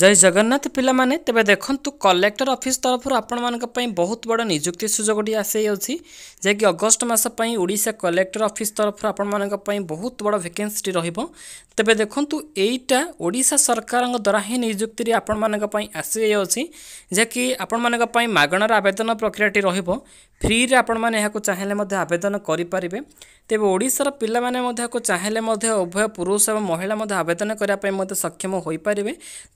জয় জগন্নাথ পিলামানে তেবে দেখন্তু collector office তরফর আপনার বহুত বড় নিযুক্তি সুযোগটি আসিযাচ্ছে যে কি অগস্ট মাস পাই ওড়িশা কলেক্টর অফিস তরফর আপনার বহুত বড় ভ্যাকেন্সিটি রহব তেবে দেখন্তু এইটা ওড়িশা সরকার দ্বারা হি নিযুক্তি আপনার আসিযাচ্ছে যে কি আপনার মাগণার আবেদন প্রক্রিয়াটি রহব ফ্রিরে আপনার চাইলে আবেদন করে পারে তেবে ওড়িশার পিলামানে চাইলে উভয় পুরুষ এবং মহিলা আবেদন করা সক্ষম হয়ে পারে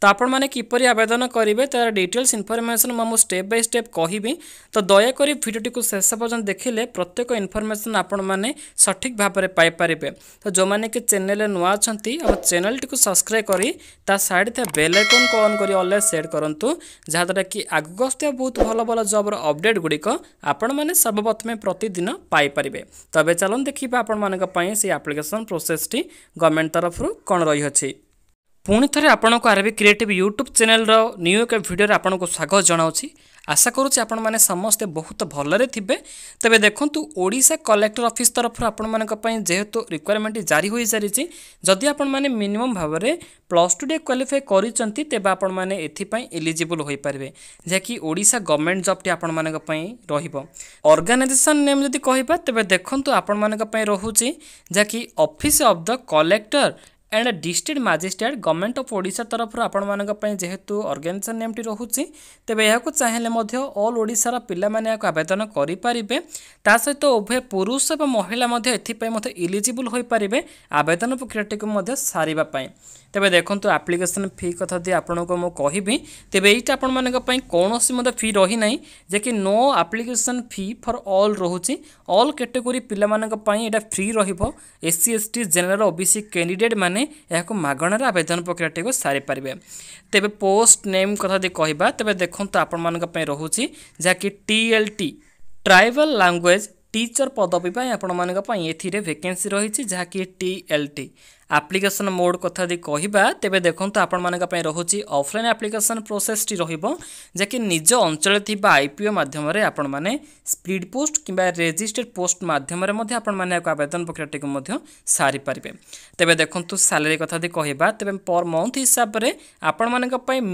তো ଆପଣମାନେ କିପରି ଆବେଦନ କରିବେ ତା'ର ଡିଟେଲ୍ସ ଇନଫର୍ମେସନ୍ ମୁଁ ଷ୍ଟେପ୍ ବାଇ ଷ୍ଟେପ୍ କହିବି ତ ଦୟାକରି ଭିଡ଼ିଓଟିକୁ ଶେଷ ପର୍ଯ୍ୟନ୍ତ ଦେଖିଲେ ପ୍ରତ୍ୟେକ ଇନଫର୍ମେସନ୍ ଆପଣମାନେ ସଠିକ୍ ଭାବରେ ପାଇପାରିବେ ତ ଯେଉଁମାନେ କି ଚ୍ୟାନେଲ୍ରେ ନୂଆ ଅଛନ୍ତି ଆମ ଚ୍ୟାନେଲ୍ଟିକୁ ସବସ୍କ୍ରାଇବ୍ କରି ତା ସାଇଡ଼୍ ଥିବା ବେଲ୍ ଆଇକନ୍କୁ ଅନ୍ କରି ଅଲରେଡ଼ି ସେଟ୍ କରନ୍ତୁ ଯାହାଦ୍ୱାରା କି ଆଗକୁ ଆସୁଥିବା ବହୁତ ଭଲ ଭଲ ଜବ୍ର ଅପଡ଼େଟ୍ ଗୁଡ଼ିକ ଆପଣମାନେ ସର୍ବପ୍ରଥମେ ପ୍ରତିଦିନ ପାଇପାରିବେ ତେବେ ଚାଲନ୍ତୁ ଦେଖିବା ଆପଣମାନଙ୍କ ପାଇଁ ସେଇ ଆପ୍ଲିକେସନ୍ ପ୍ରୋସେସ୍ଟି ଗଭର୍ଣ୍ଣମେଣ୍ଟ ତରଫରୁ କ'ଣ ରହିଅଛି ପୁଣି ଥରେ ଆପଣଙ୍କୁ ଆରବି କ୍ରିଏଟିଭ୍ ୟୁଟ୍ୟୁବ୍ ଚ୍ୟାନେଲ୍ର ନ୍ୟୁ ଏକ ଭିଡ଼ିଓରେ ଆପଣଙ୍କୁ ସ୍ୱାଗତ ଜଣାଉଛି ଆଶା କରୁଛି ଆପଣମାନେ ସମସ୍ତେ ବହୁତ ଭଲରେ ଥିବେ ତେବେ ଦେଖନ୍ତୁ ଓଡ଼ିଶା କଲେକ୍ଟର ଅଫିସ୍ ତରଫରୁ ଆପଣମାନଙ୍କ ପାଇଁ ଯେହେତୁ ରିକ୍ୱାରମେଣ୍ଟ ଜାରି ହୋଇସାରିଛି ଯଦି ଆପଣମାନେ ମିନିମମ୍ ଭାବରେ ପ୍ଲସ୍ ଟୁରେ କ୍ୱାଲିଫାଏ କରିଛନ୍ତି ତେବେ ଆପଣମାନେ ଏଥିପାଇଁ ଏଲିଜିବୁଲ୍ ହୋଇପାରିବେ ଯାହାକି ଓଡ଼ିଶା ଗଭର୍ଣ୍ଣମେଣ୍ଟ ଜବ୍ଟି ଆପଣମାନଙ୍କ ପାଇଁ ରହିବ ଅର୍ଗାନାଇଜେସନ୍ ନେମ୍ ଯଦି କହିବା ତେବେ ଦେଖନ୍ତୁ ଆପଣମାନଙ୍କ ପାଇଁ ରହୁଛି ଯାହାକି office of the collector and district magistrate government of ओडा तरफ आपण जेहेतु अर्गानाइजेसन नेम टी रोचे तेज यह चाहेले अल ओडार पाने आवेदन करें ता सहित उभय पुरुष और महिला इलिजिबल हो पारे आवेदन प्रक्रिया टी सारापी तेज देखो आप्लिकेसन फी कथा दी आपन को मुझे तेज यहाँ आपण कौन फी रही ना जे कि नो आप्लिकेसन फी फर अल रोचे अल कैटेगोरी पाई यहाँ free SC S T general OBC candidate मैंने ଏହାକୁ ମାଗଣାରେ ଆବେଦନ ପ୍ରକ୍ରିୟାଟିକୁ ସାରିପାରିବେ ତେବେ ପୋଷ୍ଟ ନେମ୍ କଥା ଯଦି କହିବା ତେବେ ଦେଖନ୍ତୁ ଆପଣମାନଙ୍କ ପାଇଁ ରହୁଛି ଯାହାକି T L T tribal language teacher ପଦବୀ ପାଇଁ ଆପଣମାନଙ୍କ ପାଇଁ ଏଥିରେ ଭେକେନ୍ସି ରହିଛି ଯାହାକି T L T application mode কথা যদি কহা তেবে দেখুন আপনার রয়েছে অফলাইন আপ্লিকেসন প্রোসেসটি রহব যে কি নিজ অঞ্চলে থাকা আইপিও মাধ্যমে আপনার স্পিড পোস্ট কিংবা রেজিস্টর্ড পোস্ট মাধ্যমে আপনার আবেদন প্রক্রিয়াটিকে সারিপারে তেবে দেখুন স্যালারি কথা যদি কহা তেবে পর মন্থ হিসাবে আপনার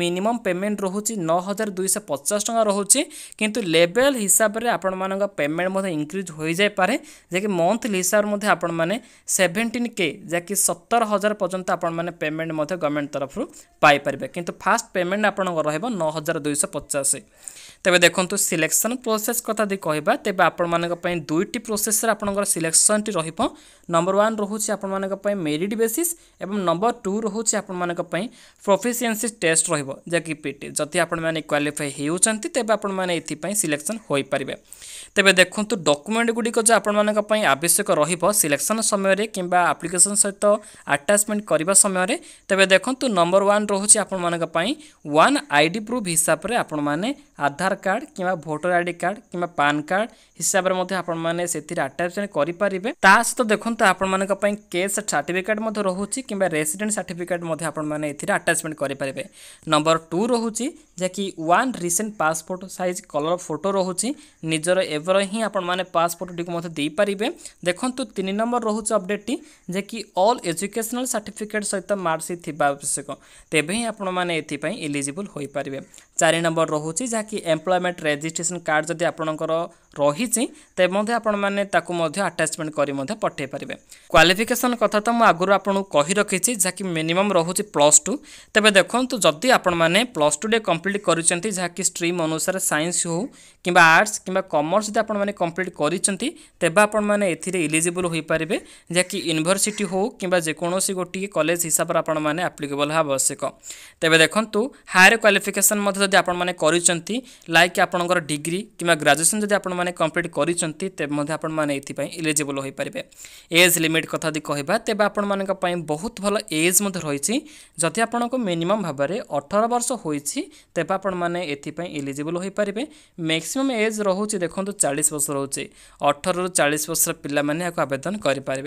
মিনিমম পেমেন্ট রয়েছে ন হাজার দুইশ পচাশ টাকা রয়েছে কিন্তু লেভেল হিসাবে আপনার পেমেন্ট ইনক্রিজ হয়ে যাইপরে যে কি মন্থলি হিসাবে আপনার সেভেন্টিন কে যা কি সত ସତର ହଜାର ପର୍ଯ୍ୟନ୍ତ ଆପଣମାନେ ପେମେଣ୍ଟ ମଧ୍ୟ ଗଭର୍ଣ୍ଣମେଣ୍ଟ ତରଫରୁ ପାଇପାରିବେ କିନ୍ତୁ ଫାଷ୍ଟ ପେମେଣ୍ଟ ଆପଣଙ୍କର ରହିବ ନଅ ହଜାର ଦୁଇଶହ ପଚାଶ ତେବେ ଦେଖନ୍ତୁ ସିଲେକ୍ସନ୍ ପ୍ରୋସେସ୍ କଥା ଯଦି କହିବା ତେବେ ଆପଣମାନଙ୍କ ପାଇଁ ଦୁଇଟି ପ୍ରୋସେସ୍ରେ ଆପଣଙ୍କର ସିଲେକ୍ସନ୍ଟି ରହିବ ନମ୍ବର ୱାନ୍ ରହୁଛି ଆପଣମାନଙ୍କ ପାଇଁ ମେରିଟ୍ ବେସିସ୍ ଏବଂ ନମ୍ବର ଟୁ ରହୁଛି ଆପଣମାନଙ୍କ ପାଇଁ ପ୍ରଫିସିଏନ୍ସି ଟେଷ୍ଟ ରହିବ ଯାହାକି ପିଟି ଯଦି ଆପଣମାନେ କ୍ୱାଲିଫାଏ ହେଉଛନ୍ତି ତେବେ ଆପଣମାନେ ଏଥିପାଇଁ ସିଲେକ୍ସନ୍ ହୋଇପାରିବେ ତେବେ ଦେଖନ୍ତୁ ଡକୁମେଣ୍ଟ ଗୁଡ଼ିକ ଯେ ଆପଣମାନଙ୍କ ପାଇଁ ଆବଶ୍ୟକ ରହିବ ସିଲେକ୍ସନ୍ ସମୟରେ କିମ୍ବା ଆପ୍ଲିକେସନ୍ ସହିତ ଆଟାଚମେଣ୍ଟ କରିବା ସମୟରେ ତେବେ ଦେଖନ୍ତୁ ନମ୍ବର ୱାନ୍ ରହୁଛି ଆପଣମାନଙ୍କ ପାଇଁ ୱାନ୍ ଆଇ ଡି ପ୍ରୁଫ୍ ହିସାବରେ ଆପଣମାନେ ଆଧାର କାର୍ଡ଼ କିମ୍ବା ଭୋଟର ଆଇ ଡି କାର୍ଡ଼ କିମ୍ବା ପାନ୍ କାର୍ଡ଼ ହିସାବରେ ମଧ୍ୟ ଆପଣମାନେ ସେଥିରେ ଆଟାଚମେଣ୍ଟ କରିପାରିବେ ତା ସହିତ ଦେଖନ୍ତୁ ଆପଣମାନଙ୍କ ପାଇଁ କେସ୍ ସାର୍ଟିଫିକେଟ୍ ମଧ୍ୟ ରହୁଛି କିମ୍ବା ରେସିଡେଣ୍ଟ ସାର୍ଟିଫିକେଟ୍ ମଧ୍ୟ ଆପଣମାନେ ଏଥିରେ ଆଟାଚମେଣ୍ଟ କରିପାରିବେ ନମ୍ବର ଟୁ ରହୁଛି ଯାହାକି one recent passport size colour photo ରହୁଛି ନିଜର ଏଭ୍ ଭାବରେ ହିଁ ଆପଣମାନେ ପାସ୍ ଫଟୋଟିକୁ ମଧ୍ୟ ଦେଇପାରିବେ ଦେଖନ୍ତୁ ତିନି ନମ୍ବର ରହୁଛି ଅପଡ଼େଟ୍ଟି ଯେ କି ଅଲ୍ ଏଜୁକେସନାଲ୍ ସାର୍ଟିଫିକେଟ୍ ସହିତ ମାର୍କସିଟ୍ ଥିବା ଆବଶ୍ୟକ ତେବେ ହିଁ ଆପଣମାନେ ଏଥିପାଇଁ ଏଲିଜିବୁଲ୍ ହୋଇପାରିବେ ଚାରି ନମ୍ବର ରହୁଛି ଯାହାକି ଏମ୍ପ୍ଲୟମେଣ୍ଟ ରେଜିଷ୍ଟ୍ରେସନ କାର୍ଡ଼ ଯଦି ଆପଣଙ୍କର ରହିଛି ତେବେ ମଧ୍ୟ ଆପଣମାନେ ତାକୁ ମଧ୍ୟ ଆଟାଚମେଣ୍ଟ କରି ମଧ୍ୟ ପଠାଇ ପାରିବେ କ୍ୱାଲିଫିକେସନ୍ କଥା ତ ମୁଁ ଆଗରୁ ଆପଣଙ୍କୁ କହି ରଖିଛି ଯାହାକି ମିନିମମ୍ ରହୁଛି ପ୍ଲସ୍ ଟୁ ତେବେ ଦେଖନ୍ତୁ ଯଦି ଆପଣମାନେ ପ୍ଲସ୍ ଟୁରେ କମ୍ପ୍ଲିଟ୍ କରିଛନ୍ତି ଯାହାକି ଷ୍ଟ୍ରିମ୍ ଅନୁସାରେ ସାଇନ୍ସ ହେଉ କିମ୍ବା ଆର୍ଟ୍ସ କିମ୍ବା କମର୍ସ ଯଦି ଆପଣମାନେ କମ୍ପ୍ଲିଟ୍ କରିଛନ୍ତି ତେବେ ଆପଣମାନେ ଏଥିରେ ଇଲିଜିବୁଲ୍ ହୋଇପାରିବେ ଯାହାକି ୟୁନିଭର୍ସିଟି ହେଉ କିମ୍ବା ଯେକୌଣସି ଗୋଟିଏ କଲେଜ ହିସାବରେ ଆପଣମାନେ ଆପ୍ଲିକେବଲ୍ ହେବା ଆବଶ୍ୟକ ତେବେ ଦେଖନ୍ତୁ ହାୟର କ୍ୱାଲିଫିକେସନ୍ ମଧ୍ୟ যদি আপনার করছেন লাইক আপনার ডিগ্রি কিংবা গ্রাজুয়েসন যদি আপনার কমপ্লিট করছেন তেমন আপনার এপাই ইলিজিবল হয়ে পারে এজ লিমিট কথা যদি কহবা তেমন আপনার বহুত ভাল এজ রয়েছে যদি আপনার মিনিমম ভাবে অঠর বর্ষ হয়েছে তেমন আপনার এপাই ইলিজিবল হয়ে পারে ম্যাক্সিমম এজ রয়েছে দেখুন চাশ বর্ষ রয়েছে অঠর চাশ বর্ষর পিলা মানে আবেদন করে পারে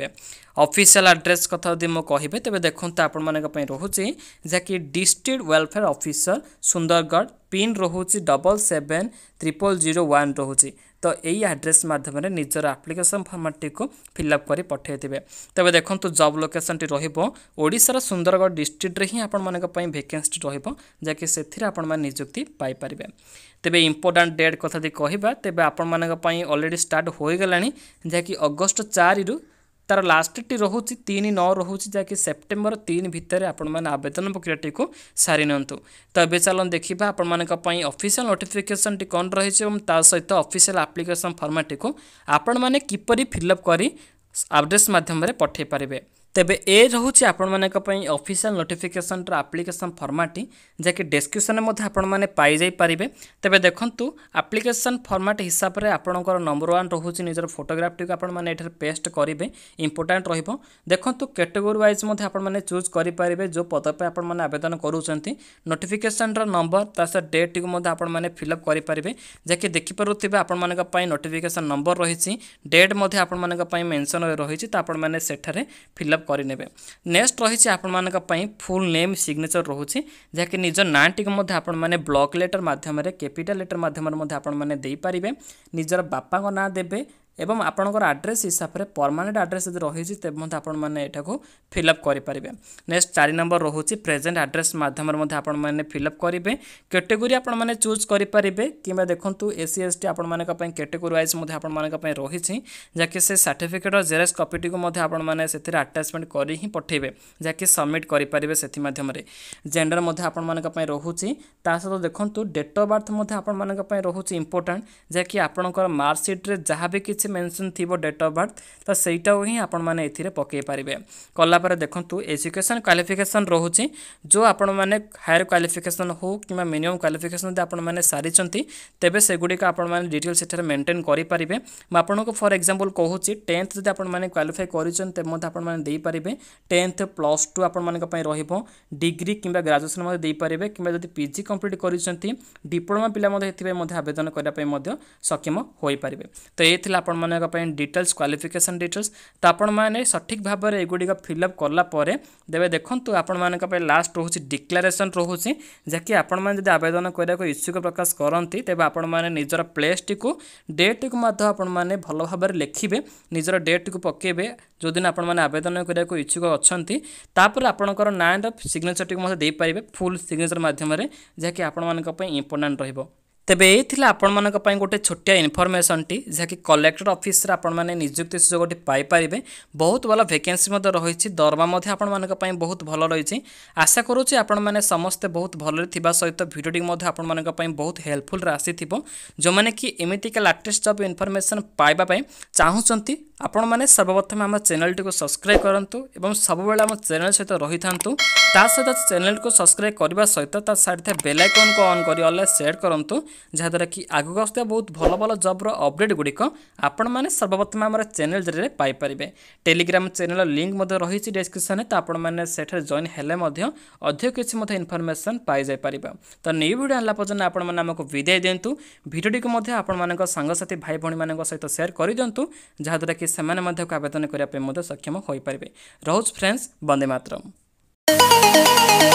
অফিসিয়াল আড্রেস কথা যদি মু কহবে তবে দেখুন আপনার রয়েছে যা কি district welfare officer Sundargarh pin রহুছি double seven triple zero one রহুছি তো এই আড্রেস মাধ্যমে নিজের আপ্লিকেসন ফর্মাটটিকে ফিল আপ করে পঠাইবে তবে দেখুন জব লোকেসনটি রহব ওড়শার সুন্দরগড় ডিস্ট্রিক্টরে হি আপনার ভ্যাকেন্সি রহব যাকে সে আপনার নিযুক্তি পাইপারে তবে ইম্পর্টাট ডেট কথা যদি কহবা তবে আপনার অলরেডি স্টার্ট হয়ে গলা যা কি অগস্ট চারি ତାର ଲାଷ୍ଟ ଟି ରହୁଛି ତିନି ନଅ ରହୁଛି ଯାହାକି ସେପ୍ଟେମ୍ବର ତିନି ଭିତରେ ଆପଣମାନେ ଆବେଦନ ପ୍ରକ୍ରିୟାଟିକୁ ସାରି ନିଅନ୍ତୁ ତ ଏବେ ଚାଲନ୍ତୁ ଦେଖିବା ଆପଣମାନଙ୍କ ପାଇଁ ଅଫିସିଆଲ ନୋଟିଫିକେସନଟି କ'ଣ ରହିଛି ଏବଂ ତା ସହିତ ଅଫିସିଆଲ ଆପ୍ଲିକେସନ ଫର୍ମାଟଟିକୁ ଆପଣମାନେ କିପରି ଫିଲ୍ଅପ୍ କରି ଆଡ୍ରେସ୍ ମାଧ୍ୟମରେ ପଠାଇ ପାରିବେ ତେବେ ଏ ରହୁଛି ଆପଣମାନଙ୍କ ପାଇଁ ଅଫିସିଆଲ ନୋଟିଫିକେସନର ଆପ୍ଲିକେସନ ଫର୍ମାଟଟି ଯାହାକି ଡେସ୍କ୍ରିପସନରେ ମଧ୍ୟ ଆପଣମାନେ ପାଇଯାଇପାରିବେ ତେବେ ଦେଖନ୍ତୁ ଆପ୍ଲିକେସନ ଫର୍ମାଟ ହିସାବରେ ଆପଣଙ୍କର ନମ୍ବର ୱାନ୍ ରହୁଛି ନିଜର ଫଟୋଗ୍ରାଫଟିକୁ ଆପଣମାନେ ଏଠାରେ ପେଷ୍ଟ କରିବେ ଇମ୍ପୋର୍ଟାଣ୍ଟ ରହିବ ଦେଖନ୍ତୁ କ୍ୟାଟେଗୋରୀ ୱାଇଜ୍ ମଧ୍ୟ ଆପଣମାନେ ଚୁଜ୍ କରିପାରିବେ ଯେଉଁ ପଦ ପାଇଁ ଆପଣମାନେ ଆବେଦନ କରୁଛନ୍ତି ନୋଟିଫିକେସନର ନମ୍ବର ତା ସହ ଡେଟ୍ଟିକୁ ମଧ୍ୟ ଆପଣମାନେ ଫିଲ୍ଅପ୍ କରିପାରିବେ ଯାହାକି ଦେଖିପାରୁଥିବେ ଆପଣମାନଙ୍କ ପାଇଁ ନୋଟିଫିକେସନ ନମ୍ବର ରହିଛି ଡେଟ୍ ମଧ୍ୟ ଆପଣମାନଙ୍କ ପାଇଁ ମେନସନ୍ ରହିଛି ତ ଆପଣମାନେ ସେଠାରେ ଫିଲ୍ଅପ୍ ଫିଲ୍ଅପ୍ କରିନେବେ ନେକ୍ସଟ ରହିଛି ଆପଣମାନଙ୍କ ପାଇଁ ଫୁଲ୍ ନେମ୍ ସିଗ୍ନେଚର ରହୁଛି ଯାହାକି ନିଜ ନାଁଟିକୁ ମଧ୍ୟ ଆପଣମାନେ ବ୍ଲକ୍ ଲେଟର ମାଧ୍ୟମରେ କ୍ୟାପିଟାଲ ଲେଟର ମାଧ୍ୟମରେ ମଧ୍ୟ ଆପଣମାନେ ଦେଇପାରିବେ ନିଜର ବାପାଙ୍କ ନାଁ ଦେବେ ଏବଂ ଆପଣଙ୍କର ଆଡ୍ରେସ୍ ହିସାବରେ ପରମାନେଣ୍ଟ ଆଡ୍ରେସ୍ ଯଦି ରହିଛି ତେବେ ମଧ୍ୟ ଆପଣମାନେ ଏଠାକୁ ଫିଲ୍ଅପ୍ କରିପାରିବେ ନେକ୍ସଟ ଚାରି ନମ୍ବର ରହୁଛି ପ୍ରେଜେଣ୍ଟ ଆଡ୍ରେସ୍ ମାଧ୍ୟମରେ ମଧ୍ୟ ଆପଣମାନେ ଫିଲ୍ଅପ୍ କରିବେ କ୍ୟାଟେଗୋରୀ ଆପଣମାନେ ଚୁଜ୍ କରିପାରିବେ କିମ୍ବା ଦେଖନ୍ତୁ ଏସ୍ ସି ଏସ୍ ଟି ଆପଣମାନଙ୍କ ପାଇଁ କ୍ୟାଟେଗୋରୀ ୱାଇଜ୍ ମଧ୍ୟ ଆପଣମାନଙ୍କ ପାଇଁ ରହିଛି ଯାହାକି ସେ ସାର୍ଟିଫିକେଟ୍ର ଜେରକ୍ସ କପିଟିକୁ ମଧ୍ୟ ଆପଣମାନେ ସେଥିରେ ଆଟାଚମେଣ୍ଟ କରି ହିଁ ପଠାଇବେ ଯାହାକି ସବମିଟ୍ କରିପାରିବେ ସେଥି ମାଧ୍ୟମରେ ଜେଣ୍ଡର ମଧ୍ୟ ଆପଣମାନଙ୍କ ପାଇଁ ରହୁଛି ତା ସହିତ ଦେଖନ୍ତୁ ଡେଟ୍ ଅଫ୍ ବାର୍ଥ ମଧ୍ୟ ଆପଣମାନଙ୍କ ପାଇଁ ରହୁଛି ଇମ୍ପୋର୍ଟାଣ୍ଟ ଯାହାକି ଆପଣଙ୍କର ମାର୍କସିଟ୍ରେ ଯାହା ବି କିଛି ମେନ୍ସନ୍ ଥିବ ଡେଟ୍ ଅଫ୍ ବାର୍ଥ ତ ସେଇଟାକୁ ହିଁ ଆପଣମାନେ ଏଥିରେ ପକାଇ ପାରିବେ କଲାପରେ ଦେଖନ୍ତୁ ଏଜୁକେସନ୍ କ୍ୱାଲିଫିକେସନ୍ ରହୁଛି ଯେଉଁ ଆପଣମାନେ ହାୟର କ୍ୱାଲିଫିକେସନ୍ ହେଉ କିମ୍ବା ମିନିମମ୍ କ୍ୱାଲିଫିକେସନ୍ ଯଦି ଆପଣମାନେ ସାରିଛନ୍ତି ତେବେ ସେଗୁଡ଼ିକ ଆପଣମାନେ ଡିଟେଲ୍ ସେଠାରେ ମେଣ୍ଟେନ୍ କରିପାରିବେ ମୁଁ ଆପଣଙ୍କୁ ଫର୍ ଏକ୍ଜାମ୍ପଲ୍ କହୁଛି ଟେନ୍ଥ ଯଦି ଆପଣମାନେ କ୍ୱାଲିଫାଏ କରିଛନ୍ତି ତେବେ ମଧ୍ୟ ଆପଣମାନେ ଦେଇପାରିବେ ଟେନ୍ଥ ପ୍ଲସ୍ ଟୁ ଆପଣମାନଙ୍କ ପାଇଁ ରହିବ ଡିଗ୍ରୀ କିମ୍ବା ଗ୍ରାଜୁଏସନ୍ ମଧ୍ୟ ଦେଇପାରିବେ କିମ୍ବା ଯଦି ପିଜି କମ୍ପ୍ଲିଟ୍ କରିଛନ୍ତି ଡିପ୍ଲୋମା ପିଲା ମଧ୍ୟ ଏଥିପାଇଁ ମଧ୍ୟ ଆବେଦନ କରିବା ପାଇଁ ମଧ୍ୟ ସକ୍ଷମ ହୋଇପାରିବେ ତ ଏ ଥିଲା ଆପଣ ଆପଣମାନଙ୍କ ପାଇଁ ଡିଟେଲ୍ସ କ୍ୱାଲିଫିକେସନ୍ ଡିଟେଲ୍ସ ତ ଆପଣମାନେ ସଠିକ୍ ଭାବରେ ଏଗୁଡ଼ିକ ଫିଲ୍ଅପ୍ କଲା ପରେ ତେବେ ଦେଖନ୍ତୁ ଆପଣମାନଙ୍କ ପାଇଁ ଲାଷ୍ଟ ରହୁଛି ଡିକ୍ଲାରେସନ୍ ରହୁଛି ଯାହାକି ଆପଣମାନେ ଯଦି ଆବେଦନ କରିବାକୁ ଇଚ୍ଛୁକ ପ୍ରକାଶ କରନ୍ତି ତେବେ ଆପଣମାନେ ନିଜର ପ୍ଲେସ୍ଟିକୁ ଡେଟ୍ଟିକୁ ମଧ୍ୟ ଆପଣମାନେ ଭଲ ଭାବରେ ଲେଖିବେ ନିଜର ଡେଟ୍ଟିକୁ ପକାଇବେ ଯେଉଁଦିନ ଆପଣମାନେ ଆବେଦନ କରିବାକୁ ଇଚ୍ଛୁକ ଅଛନ୍ତି ତାପରେ ଆପଣଙ୍କର ନାଁର ସିଗ୍ନେଚର୍ଟିକୁ ମଧ୍ୟ ଦେଇପାରିବେ ଫୁଲ୍ ସିଗ୍ନେଚର୍ ମାଧ୍ୟମରେ ଯାହାକି ଆପଣମାନଙ୍କ ପାଇଁ ଇମ୍ପୋର୍ଟାଣ୍ଟ ରହିବ ତେବେ ଏ ଥିଲା ଆପଣମାନଙ୍କ ପାଇଁ ଗୋଟେ ଛୋଟିଆ ଇନଫର୍ମେସନ୍ଟି ଯାହାକି କଲେକ୍ଟର ଅଫିସରେ ଆପଣମାନେ ନିଯୁକ୍ତି ସୁଯୋଗଟି ପାଇପାରିବେ ବହୁତ ଭଲ ଭେକେନ୍ସି ମଧ୍ୟ ରହିଛି ଦରମା ମଧ୍ୟ ଆପଣମାନଙ୍କ ପାଇଁ ବହୁତ ଭଲ ରହିଛି ଆଶା କରୁଛି ଆପଣମାନେ ସମସ୍ତେ ବହୁତ ଭଲରେ ଥିବା ସହିତ ଭିଡ଼ିଓଟି ମଧ୍ୟ ଆପଣମାନଙ୍କ ପାଇଁ ବହୁତ ହେଲ୍ପଫୁଲ୍ରେ ଆସିଥିବ ଯେଉଁମାନେ କି ଏମିତିକା ଲାଟେଷ୍ଟ ଜବ୍ ଇନଫର୍ମେସନ୍ ପାଇବା ପାଇଁ ଚାହୁଁଛନ୍ତି ଆପଣମାନେ ସର୍ବପ୍ରଥମେ ଆମ ଚ୍ୟାନେଲଟିକୁ ସବସ୍କ୍ରାଇବ୍ କରନ୍ତୁ ଏବଂ ସବୁବେଳେ ଆମ ଚ୍ୟାନେଲ ସହିତ ରହିଥାନ୍ତୁ ତା ସହିତ ଚ୍ୟାନେଲକୁ ସବସ୍କ୍ରାଇବ୍ କରିବା ସହିତ ତା ସାଇଡ଼ରେ ବେଲ୍ ଆଇକନ୍କୁ ଅନ୍ କରି ଅଲ୍ ସେୟାର କରନ୍ତୁ ଯାହାଦ୍ୱାରା କି ଆଗକୁ ଆସୁଥିବା ବହୁତ ଭଲ ଭଲ ଜବ୍ର ଅପଡ଼େଟ୍ ଗୁଡ଼ିକ ଆପଣମାନେ ସର୍ବପ୍ରଥମେ ଆମର ଚ୍ୟାନେଲ ଜରିଆରେ ପାଇପାରିବେ ଟେଲିଗ୍ରାମ ଚ୍ୟାନେଲର ଲିଙ୍କ୍ ମଧ୍ୟ ରହିଛି ଡେସ୍କ୍ରିପ୍ସନ୍ରେ ତ ଆପଣମାନେ ସେଠାରେ ଜଏନ୍ ହେଲେ ମଧ୍ୟ ଅଧିକ କିଛି ମଧ୍ୟ ଇନଫର୍ମେସନ୍ ପାଇଯାଇପାରିବ ତ ନ୍ୟୁ ଭିଡ଼ିଓ ହେଲା ପର୍ଯ୍ୟନ୍ତ ଆପଣମାନେ ଆମକୁ ବିଦାୟ ଦିଅନ୍ତୁ ଭିଡ଼ିଓଟିକୁ ମଧ୍ୟ ଆପଣମାନଙ୍କ ସାଙ୍ଗସାଥି ଭାଇ ଭଉଣୀମାନଙ୍କ ସହିତ ସେୟାର କରିଦିଅନ୍ତୁ ଯାହାଦ୍ୱାରା କି ସେମାନେ ମଧ୍ୟ ଆବେଦନ କରିବା ପାଇଁ ମଧ୍ୟ ସକ୍ଷମ ହୋଇପାରିବେ ରହୁଛି ଫ୍ରେଣ୍ଡସ୍ ବନ୍ଦେ ମାତରମ୍